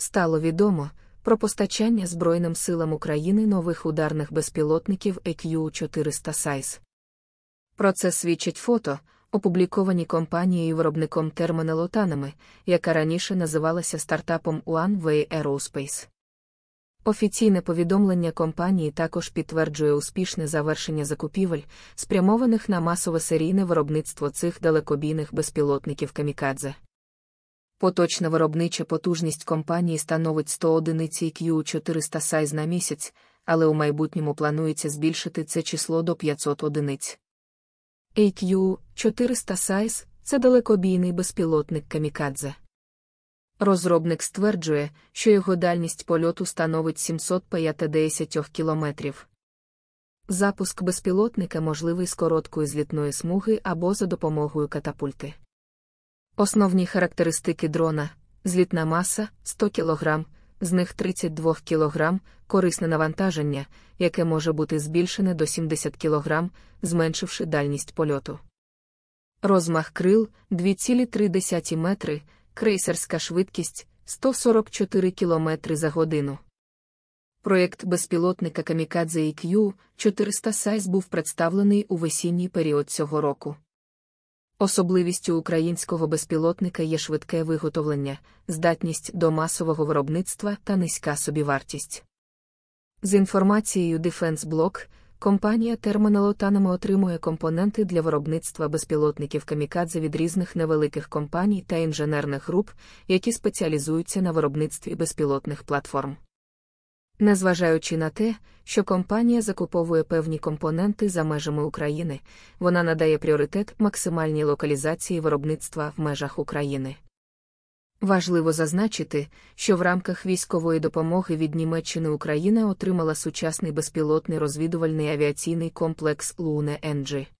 стало відомо про постачання Збройним силам України нових ударних безпілотників eq 400 Size. Про це свідчить фото, опубліковані компанією виробником термонелотанами, яка раніше називалася стартапом OneWay Aerospace. Офіційне повідомлення компанії також підтверджує успішне завершення закупівель, спрямованих на масове серійне виробництво цих далекобійних безпілотників камікадзе. Поточна виробнича потужність компанії становить 100 одиниць IQ 400 сайз на місяць, але у майбутньому планується збільшити це число до 500 одиниць. AQ 400 сайз це далекобійний безпілотник камікадзе. Розробник стверджує, що його дальність польоту становить 750 кілометрів. Запуск безпілотника можливий з короткої злітної смуги або за допомогою катапульти. Основні характеристики дрона злітна маса 100 кг, з них 32 кг, корисне навантаження, яке може бути збільшене до 70 кг, зменшивши дальність польоту. Розмах крил 2,3 метри, крейсерська швидкість 144 км за годину. Проєкт безпілотника Камікадзе EQ 400 Size був представлений у весінній період цього року. Особливістю українського безпілотника є швидке виготовлення, здатність до масового виробництва та низька собівартість. З інформацією Defense Block, компанія термоналотанами отримує компоненти для виробництва безпілотників камікадзе від різних невеликих компаній та інженерних груп, які спеціалізуються на виробництві безпілотних платформ. Незважаючи на те, що компанія закуповує певні компоненти за межами України, вона надає пріоритет максимальній локалізації виробництва в межах України. Важливо зазначити, що в рамках військової допомоги від Німеччини Україна отримала сучасний безпілотний розвідувальний авіаційний комплекс Луне Енджі.